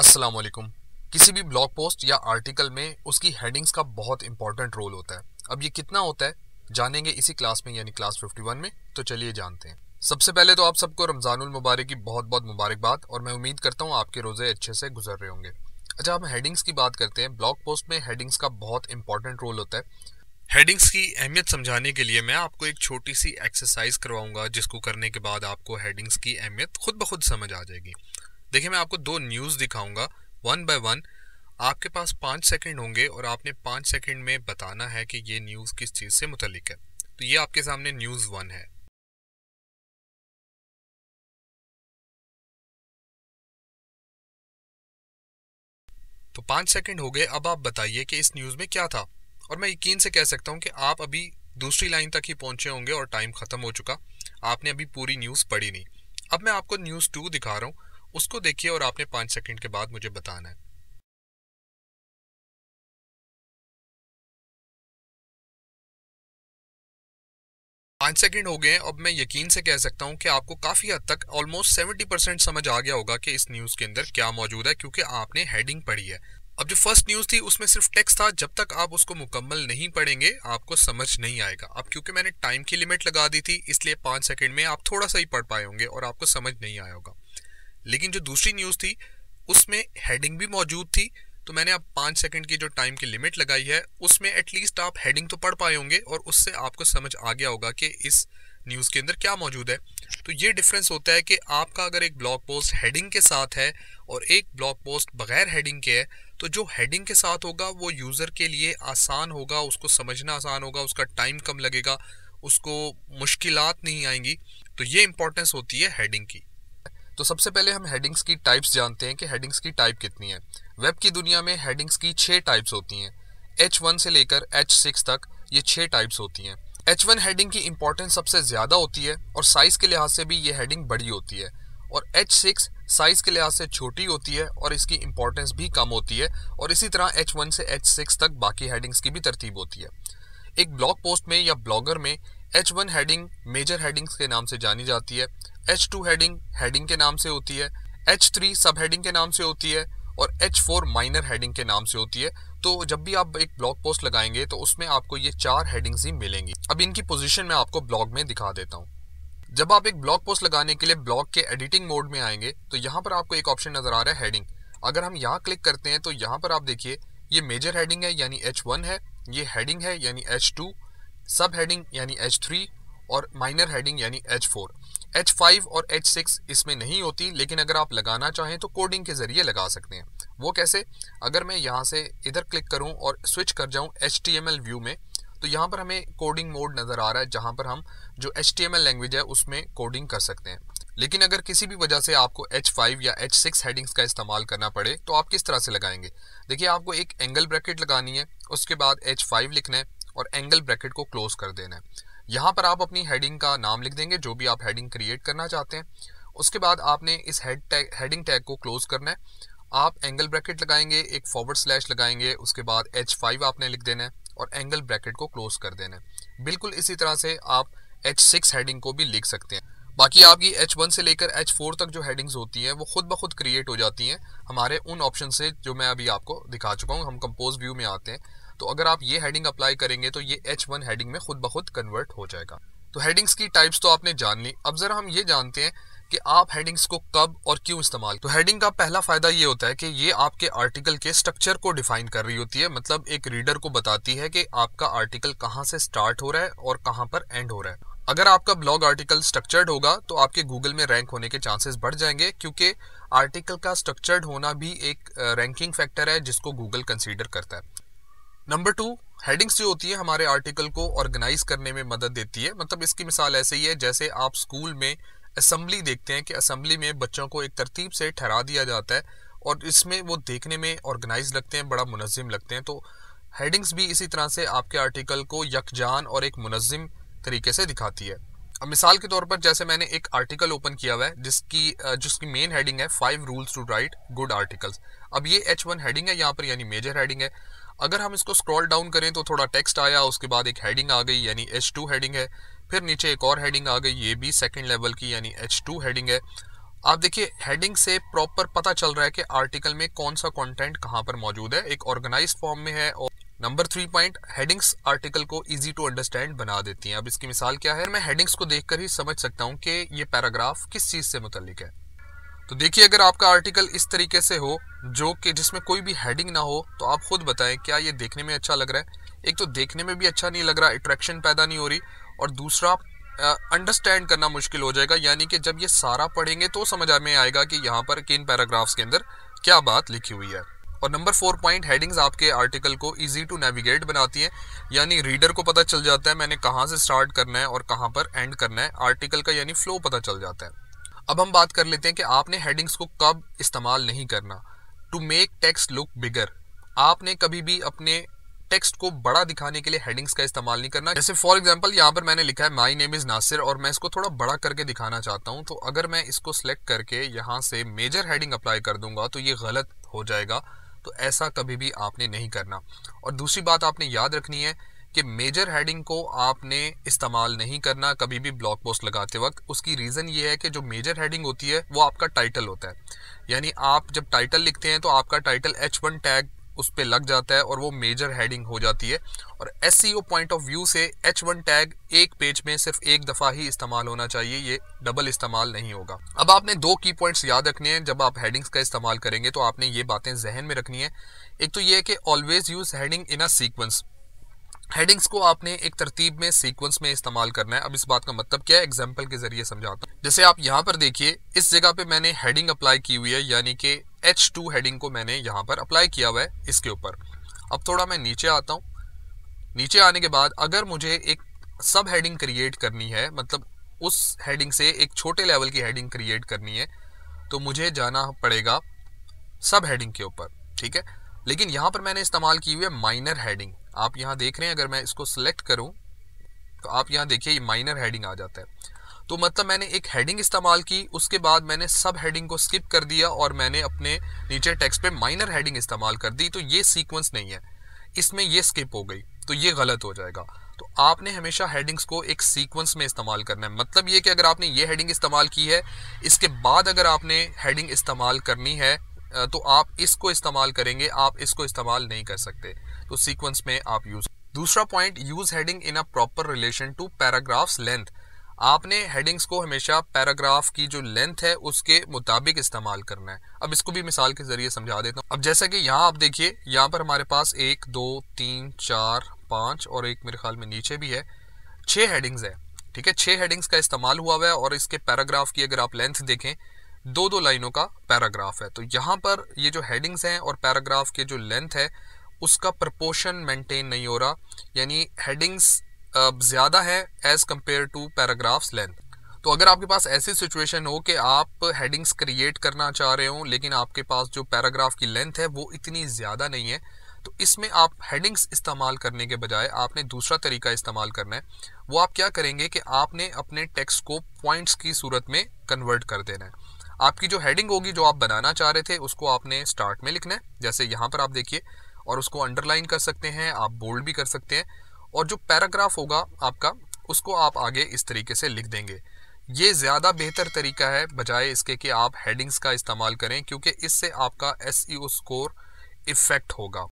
अस्सलाम वालेकुम किसी भी ब्लॉग पोस्ट या आर्टिकल में उसकी हेडिंग्स का बहुत इंपॉर्टेंट रोल होता है अब ये कितना होता है जानेंगे इसी क्लास में यानी क्लास 51 में तो चलिए जानते हैं सबसे पहले तो आप सबको रमज़ानुल मुबारक की बहुत बहुत मुबारकबाद और मैं उम्मीद करता हूँ आपके रोज़े अच्छे से गुजर रहे होंगे अच्छा हम हेडिंग्स की बात करते हैं ब्लॉग पोस्ट में हेडिंग्स का बहुत इंपॉर्टेंट रोल होता है हेडिंग्स की अहमियत समझाने के लिए मैं आपको एक छोटी सी एक्सरसाइज करवाऊंगा जिसको करने के बाद आपको हेडिंग्स की अहमियत खुद ब खुद समझ आ जाएगी देखिए मैं आपको दो न्यूज़ दिखाऊंगा वन बाय वन आपके पास पाँच सेकंड होंगे और आपने पाँच सेकंड में बताना है कि ये न्यूज़ किस चीज़ से मुतलिक है तो ये आपके सामने न्यूज़ वन है तो पाँच सेकंड हो गए अब आप बताइए कि इस न्यूज़ में क्या था और मैं यकीन से कह सकता हूँ कि आप अभी दूसरी लाइन तक ही पहुँचे होंगे और टाइम ख़त्म हो चुका आपने अभी पूरी न्यूज़ पढ़ी नहीं अब मैं आपको न्यूज़ टू दिखा रहा हूँ उसको देखिए और आपने पांच सेकंड के बाद मुझे बताना है पांच सेकंड हो गए हैं अब मैं यकीन से कह सकता हूं कि आपको काफ़ी हद तक ऑलमोस्ट सेवेंटी परसेंट समझ आ गया होगा कि इस न्यूज़ के अंदर क्या मौजूद है क्योंकि आपने हेडिंग पढ़ी है अब जो फर्स्ट न्यूज़ थी उसमें सिर्फ टेक्स्ट था जब तक आप उसको मुकम्मल नहीं पढ़ेंगे आपको समझ नहीं आएगा अब क्योंकि मैंने टाइम की लिमिट लगा दी थी इसलिए पांच सेकंड में आप थोड़ा सा ही पढ़ पाए होंगे और आपको समझ नहीं आया होगा लेकिन जो दूसरी न्यूज़ थी उसमें हेडिंग भी मौजूद थी तो मैंने आप पाँच सेकंड की जो टाइम की लिमिट लगाई है उसमें एटलीस्ट आप हेडिंग तो पढ़ पाए होंगे और उससे आपको समझ आ गया होगा कि इस न्यूज़ के अंदर क्या मौजूद है तो ये डिफरेंस होता है कि आपका अगर एक ब्लॉग पोस्ट हेडिंग के साथ है और एक ब्लॉग पोस्ट बगैर हेडिंग के है तो जो हेडिंग के साथ होगा वो यूज़र के लिए आसान होगा उसको समझना आसान होगा उसका टाइम कम लगेगा उसको मुश्किलात नहीं आएंगी तो ये इंपॉर्टेंस होती है हेडिंग की तो सबसे पहले हम हेडिंग्स की टाइप्स जानते हैं कि हेडिंग्स की टाइप कितनी है वेब की दुनिया में हेडिंग्स की छः टाइप्स होती हैं एच वन से लेकर एच सिक्स तक ये छः टाइप्स होती हैं एच वन हेडिंग की इंपॉर्टेंस सबसे ज़्यादा होती है और साइज़ के लिहाज से भी ये हेडिंग बड़ी होती है और एच सिक्स साइज़ के लिहाज से छोटी होती है और इसकी इंपॉर्टेंस भी कम होती है और इसी तरह एच वन से एच सिक्स तक बाकी हेडिंग्स की भी तरतीब होती है एक ब्लॉग पोस्ट में या ब्लॉगर में H one heading major headings के नाम से जानी जाती है एच टू हेडिंग हेडिंग के नाम से होती है एच थ्री सब हेडिंग के नाम से होती है और एच फोर माइनर हेडिंग के नाम से होती है तो जब भी आप एक ब्लॉग पोस्ट लगाएंगे तो उसमें आपको ये चार हेडिंग्स ही मिलेंगी अब इनकी पोजीशन मैं आपको ब्लॉग में दिखा देता हूँ जब आप एक ब्लॉग पोस्ट लगाने के लिए ब्लॉग के एडिटिंग मोड में आएंगे तो यहाँ पर आपको एक ऑप्शन नजर आ रहा है हेडिंग अगर हम यहाँ क्लिक करते हैं तो यहाँ पर आप देखिए ये मेजर हेडिंग है यानी एच वन है ये हेडिंग है यानी एच टू सब हेडिंग यानी एच थ्री और माइनर हेडिंग यानी एच फोर एच फाइव और एच सिक्स इसमें नहीं होती लेकिन अगर आप लगाना चाहें तो कोडिंग के ज़रिए लगा सकते हैं वो कैसे अगर मैं यहाँ से इधर क्लिक करूँ और स्विच कर जाऊँ एच व्यू में तो यहाँ पर हमें कोडिंग मोड नज़र आ रहा है जहाँ पर हम जो एच लैंग्वेज है उसमें कोडिंग कर सकते हैं लेकिन अगर किसी भी वजह से आपको H5 या H6 हेडिंग्स का इस्तेमाल करना पड़े तो आप किस तरह से लगाएंगे देखिए आपको एक एंगल ब्रैकेट लगानी है उसके बाद H5 लिखना है और एंगल ब्रैकेट को क्लोज कर देना है यहाँ पर आप अपनी हेडिंग का नाम लिख देंगे जो भी आप हेडिंग क्रिएट करना चाहते हैं उसके बाद आपने इस हेड टैग हेडिंग टैग को क्लोज करना है आप एंगल ब्रैकेट लगाएंगे एक फॉरवर्ड स्लैश लगाएंगे उसके बाद एच फाइव आपने लिख देना है और एंगल ब्रैकेट को क्लोज कर देना है बिल्कुल इसी तरह से आप एच सिक्स हेडिंग को भी लिख सकते हैं बाकी आपकी एच वन से लेकर एच फोर तक जो हेडिंग्स होती हैं वो खुद ब खुद क्रिएट हो जाती हैं हमारे उन ऑप्शन से जो मैं अभी आपको दिखा चुका हूँ हम कंपोज व्यू में आते हैं तो अगर आप ये हेडिंग अप्लाई करेंगे तो ये एच वन हेडिंग में खुद ब खुद कन्वर्ट हो जाएगा तो हेडिंग्स की टाइप्स तो आपने जान ली अब जरा हम ये जानते हैं कि आप हेडिंग्स को कब और क्यों इस्तेमाल तो हेडिंग का पहला फायदा ये होता है कि ये आपके आर्टिकल के स्ट्रक्चर को डिफाइन कर रही होती है मतलब एक रीडर को बताती है कि आपका आर्टिकल कहाँ से स्टार्ट हो रहा है और कहाँ पर एंड हो रहा है अगर आपका ब्लॉग आर्टिकल स्ट्रक्चर्ड होगा तो आपके गूगल में रैंक होने के चांसेस बढ़ जाएंगे क्योंकि आर्टिकल का स्ट्रक्चर्ड होना भी एक रैंकिंग फैक्टर है जिसको गूगल कंसीडर करता है नंबर टू हेडिंग्स जो होती है हमारे आर्टिकल को ऑर्गेनाइज करने में मदद देती है मतलब इसकी मिसाल ऐसे ही है जैसे आप स्कूल में असम्बली देखते हैं कि असम्बली में बच्चों को एक तरतीब से ठहरा दिया जाता है और इसमें वो देखने में ऑर्गेनाइज लगते हैं बड़ा मुनजिम लगते हैं तो हेडिंग्स भी इसी तरह से आपके आर्टिकल को यकजान और एक मुनजिम तरीके से दिखाती है अब मिसाल के तौर पर जैसे मैंने एक आर्टिकल ओपन किया हुआ है जिसकी जिसकी मेन हेडिंग है five rules to write good articles अब ये एच वन हेडिंग है यहाँ पर यानी मेजर हेडिंग है अगर हम इसको स्क्रॉल डाउन करें तो थोड़ा टेक्स्ट आया उसके बाद एक हेडिंग आ गई यानी एच टू हेडिंग है फिर नीचे एक और हेडिंग आ गई ये भी सेकेंड लेवल की यानी एच टू हेडिंग है आप देखिए हेडिंग से प्रॉपर पता चल रहा है कि आर्टिकल में कौन सा कॉन्टेंट कहाँ पर मौजूद है एक ऑर्गेनाइज फॉर्म में है और number three point headings article को इजी टू अंडरस्टैंड बना देती हैं अब इसकी मिसाल क्या है मैं हेडिंग्स को देखकर ही समझ सकता हूं कि ये पैराग्राफ किस चीज़ से मुतलिक है तो देखिए अगर आपका आर्टिकल इस तरीके से हो जो कि जिसमें कोई भी हेडिंग ना हो तो आप खुद बताएं क्या ये देखने में अच्छा लग रहा है एक तो देखने में भी अच्छा नहीं लग रहा अट्रैक्शन पैदा नहीं हो रही और दूसरा अंडरस्टैंड करना मुश्किल हो जाएगा यानी कि जब ये सारा पढ़ेंगे तो समझ में आएगा कि यहाँ पर किन पैराग्राफ्स के अंदर क्या बात लिखी हुई है और नंबर फोर पॉइंट हेडिंग्स आपके आर्टिकल को इजी टू नेविगेट बनाती हैं यानी रीडर को पता चल जाता है मैंने कहाँ से स्टार्ट करना है और कहाँ पर एंड करना है आर्टिकल का यानी फ्लो पता चल जाता है अब हम बात कर लेते हैं कि आपने हेडिंग्स को कब इस्तेमाल नहीं करना to make text look bigger आपने कभी भी अपने टेक्स्ट को बड़ा दिखाने के लिए हेडिंग्स का इस्तेमाल नहीं करना जैसे फॉर एग्जाम्पल यहाँ पर मैंने लिखा है माई नेम इज नासिर और मैं इसको थोड़ा बड़ा करके दिखाना चाहता हूँ तो अगर मैं इसको सिलेक्ट करके यहाँ से मेजर हेडिंग अप्लाई कर दूंगा तो ये गलत हो जाएगा तो ऐसा कभी भी आपने नहीं करना और दूसरी बात आपने याद रखनी है कि मेजर हेडिंग को आपने इस्तेमाल नहीं करना कभी भी ब्लॉग पोस्ट लगाते वक्त उसकी रीज़न ये है कि जो मेजर हेडिंग होती है वो आपका टाइटल होता है यानी आप जब टाइटल लिखते हैं तो आपका टाइटल एच वन टैग उस पर लग जाता है और वो मेजर हेडिंग हो जाती है और एस पॉइंट ऑफ व्यू से एच वन टैग एक पेज में सिर्फ एक दफ़ा ही इस्तेमाल होना चाहिए ये डबल इस्तेमाल नहीं होगा अब आपने दो की पॉइंट्स याद रखने हैं जब आप हेडिंग्स का इस्तेमाल करेंगे तो आपने ये बातें जहन में रखनी है एक तो ये है कि always use heading in a sequence headings को आपने एक तरतीब में सीक्वेंस में इस्तेमाल करना है अब इस बात का मतलब क्या है एग्जाम्पल के जरिए समझाता हूँ जैसे आप यहाँ पर देखिए इस जगह पे मैंने हेडिंग अप्लाई की हुई है यानी कि H2 हेडिंग को मैंने यहाँ पर अप्लाई किया हुआ है इसके ऊपर अब थोड़ा मैं नीचे आता हूँ नीचे आने के बाद अगर मुझे एक सब हेडिंग क्रिएट करनी है मतलब उस हेडिंग से एक छोटे लेवल की हेडिंग क्रिएट करनी है तो मुझे जाना पड़ेगा सब हेडिंग के ऊपर ठीक है लेकिन यहाँ पर मैंने इस्तेमाल की हुई है माइनर हेडिंग आप यहाँ देख रहे हैं अगर मैं इसको सिलेक्ट करूँ तो आप यहाँ देखिए माइनर हेडिंग आ जाता है तो मतलब मैंने एक हेडिंग इस्तेमाल की उसके बाद मैंने सब हेडिंग को स्किप कर दिया और मैंने अपने नीचे टेक्स्ट पे माइनर हेडिंग इस्तेमाल कर दी तो ये सीक्वेंस नहीं है इसमें ये स्किप हो गई तो ये गलत हो जाएगा तो आपने हमेशा हेडिंग्स को एक सीक्वेंस में इस्तेमाल करना है मतलब ये कि अगर आपने ये हेडिंग इस्तेमाल की है इसके बाद अगर आपने हेडिंग इस्तेमाल करनी है तो आप इसको इस्तेमाल करेंगे आप इसको इस्तेमाल नहीं कर सकते तो सीक्वेंस में आप यूज दूसरा point use heading in a proper relation to paragraphs length आपने हेडिंग्स को हमेशा पैराग्राफ की जो लेंथ है उसके मुताबिक इस्तेमाल करना है अब इसको भी मिसाल के जरिए समझा देता हूँ अब जैसा कि यहाँ आप देखिए यहाँ पर हमारे पास एक दो तीन चार पाँच और एक मेरे ख्याल में नीचे भी है छः हेडिंग्स है ठीक है छः हेडिंग्स का इस्तेमाल हुआ हुआ है और इसके पैराग्राफ की अगर आप लेंथ देखें दो दो लाइनों का पैराग्राफ है तो यहाँ पर ये जो हेडिंग्स हैं और पैराग्राफ के जो लेंथ है उसका प्रपोर्शन मेंटेन नहीं हो रहा यानी हेडिंग्स ज़्यादा है as compare to paragraphs length तो अगर आपके पास ऐसी सिचुएशन हो कि आप हेडिंग्स क्रिएट करना चाह रहे हो लेकिन आपके पास जो पैराग्राफ की लेंथ है वो इतनी ज़्यादा नहीं है तो इसमें आप हेडिंग्स इस्तेमाल करने के बजाय आपने दूसरा तरीका इस्तेमाल करना है वो आप क्या करेंगे कि आपने अपने टेक्स्ट को पॉइंट्स की सूरत में कन्वर्ट कर देना है आपकी जो हेडिंग होगी जो आप बनाना चाह रहे थे उसको आपने स्टार्ट में लिखना है जैसे यहाँ पर आप देखिए और उसको अंडरलाइन कर सकते हैं आप बोल्ड भी कर सकते हैं और जो पैराग्राफ होगा आपका उसको आप आगे इस तरीके से लिख देंगे ये ज़्यादा बेहतर तरीका है बजाय इसके कि आप हेडिंग्स का इस्तेमाल करें क्योंकि इससे आपका एस स्कोर इफेक्ट होगा